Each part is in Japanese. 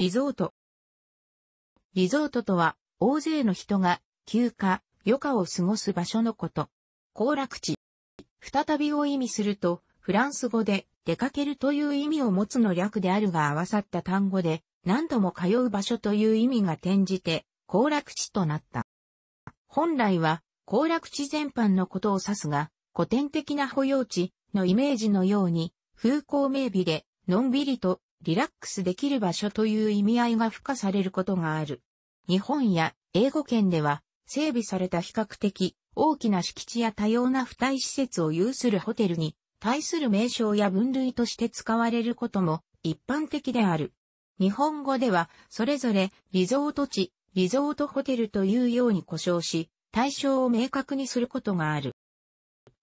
リゾート。リゾートとは、大勢の人が、休暇、余暇を過ごす場所のこと。行楽地。再びを意味すると、フランス語で、出かけるという意味を持つの略であるが合わさった単語で、何度も通う場所という意味が転じて、行楽地となった。本来は、行楽地全般のことを指すが、古典的な保養地のイメージのように、風光明媚で、のんびりとリラックスできる場所という意味合いが付加されることがある。日本や英語圏では整備された比較的大きな敷地や多様な付帯施設を有するホテルに対する名称や分類として使われることも一般的である。日本語ではそれぞれリゾート地、リゾートホテルというように呼称し、対象を明確にすることがある。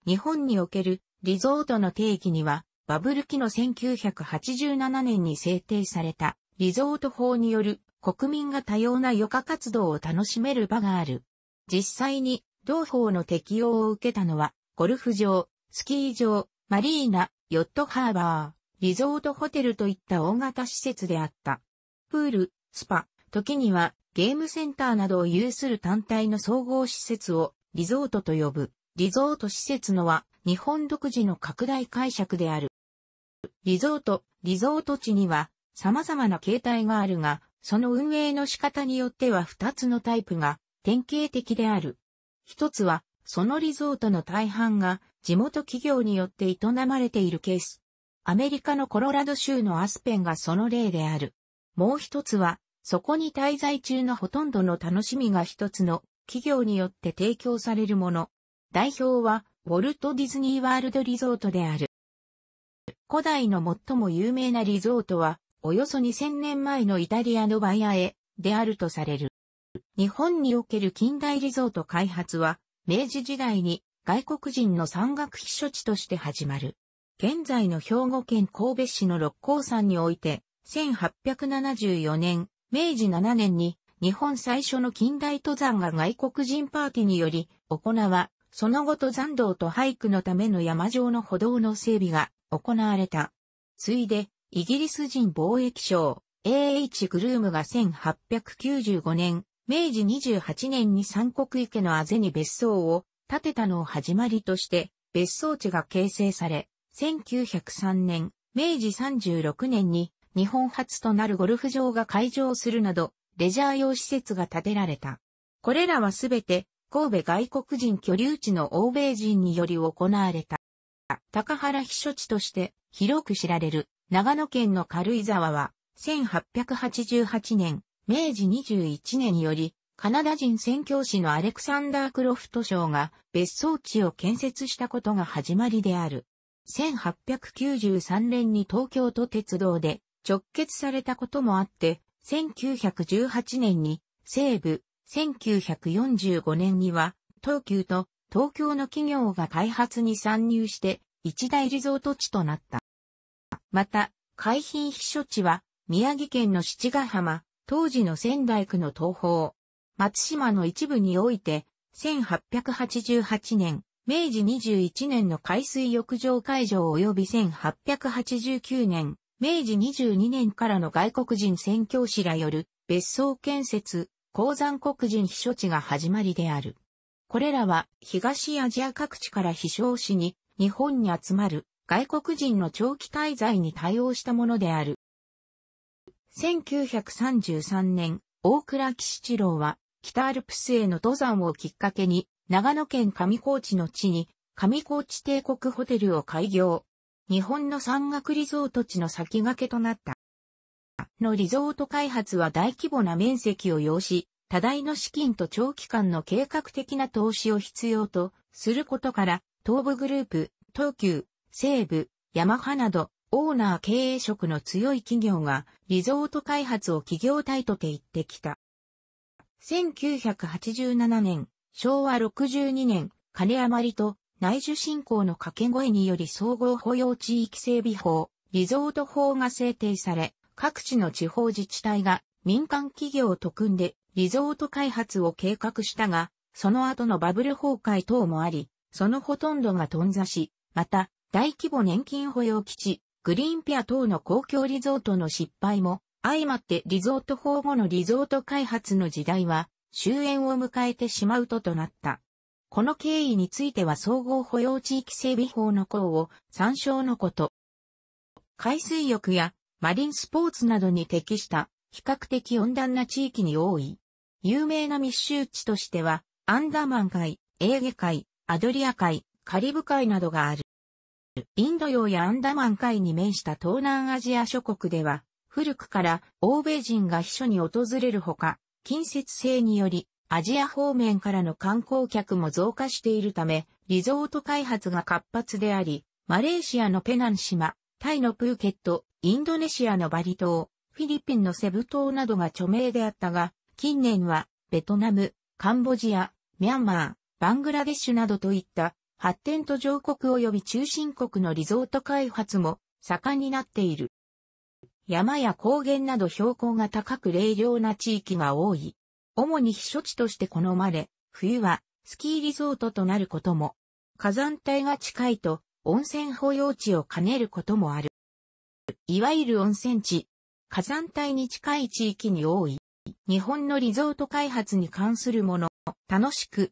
日本におけるリゾートの定義にはバブル期の1987年に制定されたリゾート法による国民が多様な余暇活動を楽しめる場がある。実際に同法の適用を受けたのはゴルフ場、スキー場、マリーナ、ヨットハーバー、リゾートホテルといった大型施設であった。プール、スパ、時にはゲームセンターなどを有する単体の総合施設をリゾートと呼ぶ。リゾート施設のは日本独自の拡大解釈である。リゾート、リゾート地には様々な形態があるが、その運営の仕方によっては2つのタイプが典型的である。一つは、そのリゾートの大半が地元企業によって営まれているケース。アメリカのコロラド州のアスペンがその例である。もう一つは、そこに滞在中のほとんどの楽しみが一つの企業によって提供されるもの。代表は、ウォルト・ディズニー・ワールド・リゾートである。古代の最も有名なリゾートは、およそ2000年前のイタリアのバイアエであるとされる。日本における近代リゾート開発は、明治時代に外国人の山岳避暑地として始まる。現在の兵庫県神戸市の六甲山において、1874年、明治7年に日本最初の近代登山が外国人パーティーにより行わ、その後登山道と俳句のための山上の歩道の整備が行われた。ついで、イギリス人貿易商、A.H. グルームが1895年、明治28年に三国池のあぜに別荘を建てたのを始まりとして、別荘地が形成され、1903年、明治36年に日本初となるゴルフ場が開場するなど、レジャー用施設が建てられた。これらはすべて神戸外国人居留地の欧米人により行われた。高原避暑地として広く知られる長野県の軽井沢は1888年、明治21年によりカナダ人宣教師のアレクサンダー・クロフト賞が別荘地を建設したことが始まりである。1893年に東京都鉄道で直結されたこともあって、1918年に西部、1945年には東急と東京の企業が開発に参入して一大リゾート地となった。また、海浜避暑地は、宮城県の七ヶ浜、当時の仙台区の東方、松島の一部において、1888年、明治21年の海水浴場会場及び1889年、明治22年からの外国人宣教師らよる別荘建設、鉱山国人避暑地が始まりである。これらは東アジア各地から飛翔しに日本に集まる外国人の長期滞在に対応したものである。1933年、大倉岸次郎は北アルプスへの登山をきっかけに、長野県上高地の地に上高地帝国ホテルを開業。日本の山岳リゾート地の先駆けとなった。のリゾート開発は大規模な面積を要し、多大の資金と長期間の計画的な投資を必要とすることから、東部グループ、東急、西部、ヤマハなど、オーナー経営職の強い企業が、リゾート開発を企業体とて言ってきた。1987年、昭和62年、金余りと内需振興の掛け声により総合保養地域整備法、リゾート法が制定され、各地の地方自治体が民間企業と組んでリゾート開発を計画したが、その後のバブル崩壊等もあり、そのほとんどが頓挫し、また、大規模年金保養基地、グリーンピア等の公共リゾートの失敗も、相まってリゾート法後のリゾート開発の時代は、終焉を迎えてしまうととなった。この経緯については総合保養地域整備法の項を参照のこと。海水浴やマリンスポーツなどに適した比較的温暖な地域に多い。有名な密集地としては、アンダマン海、エーゲ海、アドリア海、カリブ海などがある。インド洋やアンダマン海に面した東南アジア諸国では、古くから欧米人が秘書に訪れるほか、近接性により、アジア方面からの観光客も増加しているため、リゾート開発が活発であり、マレーシアのペナン島、タイのプーケット、インドネシアのバリ島、フィリピンのセブ島などが著名であったが、近年は、ベトナム、カンボジア、ミャンマー、バングラデシュなどといった発展途上国及び中心国のリゾート開発も盛んになっている。山や高原など標高が高く冷涼な地域が多い。主に避暑地として好まれ、冬はスキーリゾートとなることも、火山帯が近いと温泉保養地を兼ねることもある。いわゆる温泉地、火山帯に近い地域に多い、日本のリゾート開発に関するもの、楽しく、